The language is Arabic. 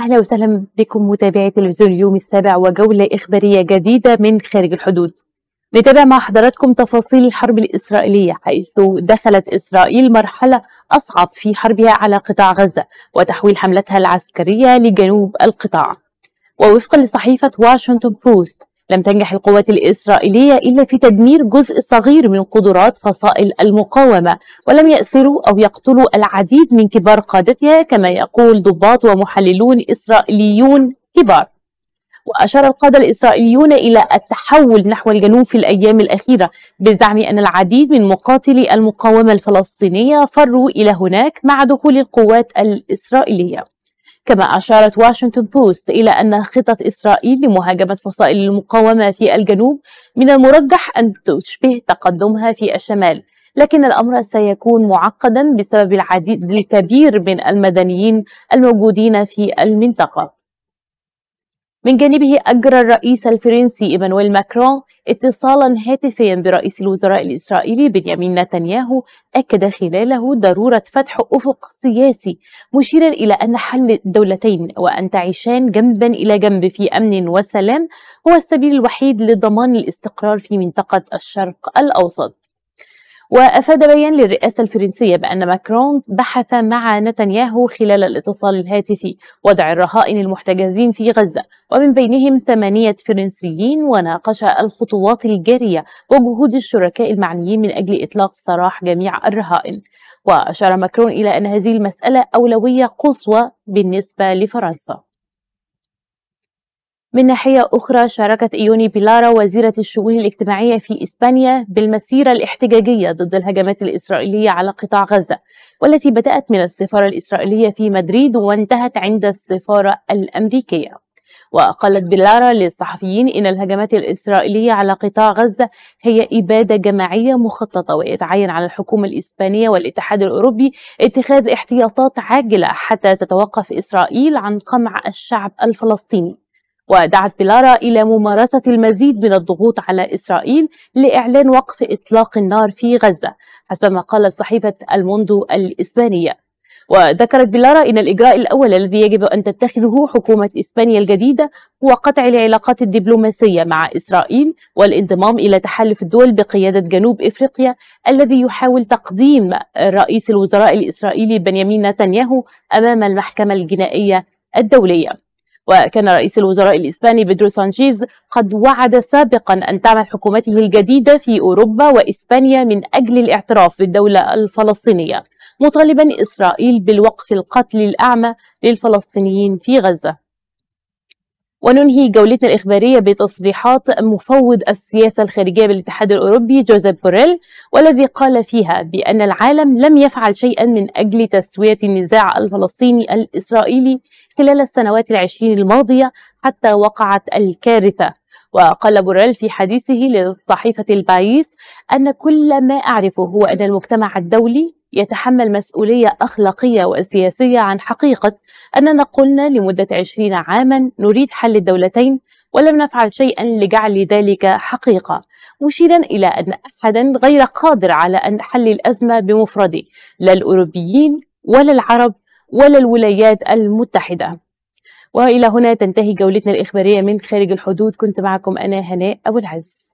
أهلا وسهلا بكم متابعي تلفزيون اليوم السابع وجولة إخبارية جديدة من خارج الحدود نتابع مع حضراتكم تفاصيل الحرب الإسرائيلية حيث دخلت إسرائيل مرحلة أصعب في حربها على قطاع غزة وتحويل حملتها العسكرية لجنوب القطاع ووفقا لصحيفة واشنطن بوست لم تنجح القوات الإسرائيلية إلا في تدمير جزء صغير من قدرات فصائل المقاومة ولم يأسروا أو يقتلوا العديد من كبار قادتها كما يقول ضباط ومحللون إسرائيليون كبار وأشار القادة الإسرائيليون إلى التحول نحو الجنوب في الأيام الأخيرة بزعم أن العديد من مقاتلي المقاومة الفلسطينية فروا إلى هناك مع دخول القوات الإسرائيلية كما أشارت واشنطن بوست إلى أن خطة إسرائيل لمهاجمة فصائل المقاومة في الجنوب من المرجح أن تشبه تقدمها في الشمال لكن الأمر سيكون معقدا بسبب العديد الكبير من المدنيين الموجودين في المنطقة من جانبه أجرى الرئيس الفرنسي إيمانويل ماكرون اتصالا هاتفيا برئيس الوزراء الإسرائيلي بنيامين نتنياهو أكد خلاله ضرورة فتح أفق سياسي مشيرا إلى أن حل الدولتين وأن تعيشان جنبا إلى جنب في أمن وسلام هو السبيل الوحيد لضمان الاستقرار في منطقة الشرق الأوسط وأفاد بيان للرئاسة الفرنسية بأن ماكرون بحث مع نتنياهو خلال الاتصال الهاتفي وضع الرهائن المحتجزين في غزة ومن بينهم ثمانية فرنسيين وناقش الخطوات الجارية وجهود الشركاء المعنيين من أجل إطلاق سراح جميع الرهائن وأشار ماكرون إلى أن هذه المسألة أولوية قصوى بالنسبة لفرنسا من ناحية أخرى شاركت إيوني بيلارا وزيرة الشؤون الاجتماعية في إسبانيا بالمسيرة الاحتجاجية ضد الهجمات الإسرائيلية على قطاع غزة والتي بدأت من السفارة الإسرائيلية في مدريد وانتهت عند السفارة الأمريكية وقالت بيلارا للصحفيين إن الهجمات الإسرائيلية على قطاع غزة هي إبادة جماعية مخططة ويتعين على الحكومة الإسبانية والاتحاد الأوروبي اتخاذ احتياطات عاجلة حتى تتوقف إسرائيل عن قمع الشعب الفلسطيني ودعت بلارا إلى ممارسة المزيد من الضغوط على إسرائيل لإعلان وقف إطلاق النار في غزة حسب ما قالت صحيفة الموندو الإسبانية وذكرت بلارا أن الإجراء الأول الذي يجب أن تتخذه حكومة إسبانيا الجديدة هو قطع العلاقات الدبلوماسية مع إسرائيل والانضمام إلى تحالف الدول بقيادة جنوب إفريقيا الذي يحاول تقديم رئيس الوزراء الإسرائيلي بنيامين نتنياهو أمام المحكمة الجنائية الدولية وكان رئيس الوزراء الإسباني بيدرو سانشيز قد وعد سابقا أن تعمل حكومته الجديدة في أوروبا وإسبانيا من أجل الاعتراف بالدولة الفلسطينية مطالبا إسرائيل بالوقف القتل الأعمى للفلسطينيين في غزة وننهي جولتنا الإخبارية بتصريحات مفوض السياسة الخارجية بالاتحاد الأوروبي جوزيف بوريل والذي قال فيها بأن العالم لم يفعل شيئا من أجل تسوية النزاع الفلسطيني الإسرائيلي خلال السنوات العشرين الماضية حتى وقعت الكارثة وقال بوريل في حديثه لصحيفة البايس أن كل ما أعرفه هو أن المجتمع الدولي يتحمل مسؤولية أخلاقية وسياسية عن حقيقة أننا قلنا لمدة عشرين عاما نريد حل الدولتين ولم نفعل شيئا لجعل ذلك حقيقة مشيرا إلى أن أحدا غير قادر على أن حل الأزمة بمفرده لا الأوروبيين ولا العرب ولا الولايات المتحدة وإلى هنا تنتهي جولتنا الإخبارية من خارج الحدود كنت معكم أنا هناء أبو العز